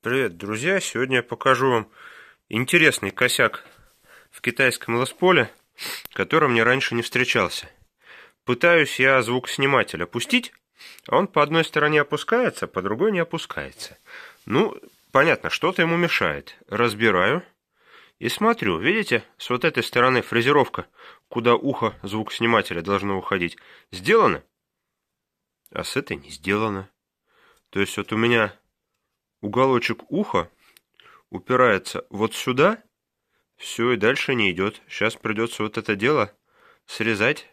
Привет, друзья! Сегодня я покажу вам интересный косяк в китайском лосполе, который мне раньше не встречался. Пытаюсь я звук снимателя опустить, а он по одной стороне опускается, по другой не опускается. Ну, понятно, что-то ему мешает. Разбираю и смотрю. Видите, с вот этой стороны фрезеровка, куда ухо звук снимателя должно уходить, сделано, а с этой не сделано. То есть вот у меня уголочек уха упирается вот сюда, все и дальше не идет. Сейчас придется вот это дело срезать